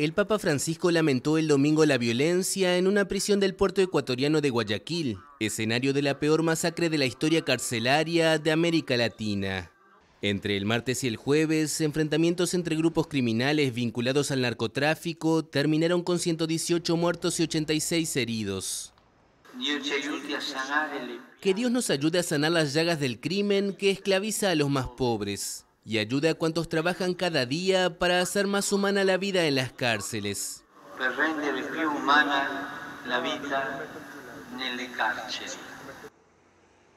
El Papa Francisco lamentó el domingo la violencia en una prisión del puerto ecuatoriano de Guayaquil, escenario de la peor masacre de la historia carcelaria de América Latina. Entre el martes y el jueves, enfrentamientos entre grupos criminales vinculados al narcotráfico terminaron con 118 muertos y 86 heridos. Que Dios nos ayude a sanar las llagas del crimen que esclaviza a los más pobres y ayude a cuantos trabajan cada día para hacer más humana la vida en las cárceles. la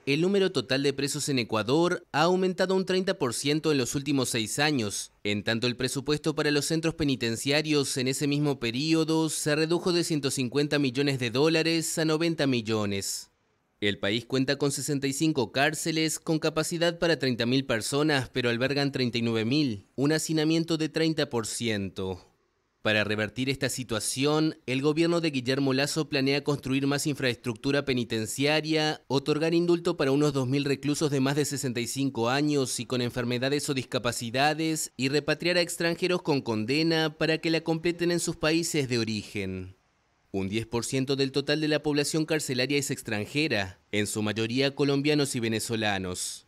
El número total de presos en Ecuador ha aumentado un 30% en los últimos seis años. En tanto, el presupuesto para los centros penitenciarios en ese mismo periodo se redujo de 150 millones de dólares a 90 millones. El país cuenta con 65 cárceles con capacidad para 30.000 personas, pero albergan 39.000, un hacinamiento de 30%. Para revertir esta situación, el gobierno de Guillermo Lazo planea construir más infraestructura penitenciaria, otorgar indulto para unos 2.000 reclusos de más de 65 años y con enfermedades o discapacidades, y repatriar a extranjeros con condena para que la completen en sus países de origen. Un 10% del total de la población carcelaria es extranjera, en su mayoría colombianos y venezolanos.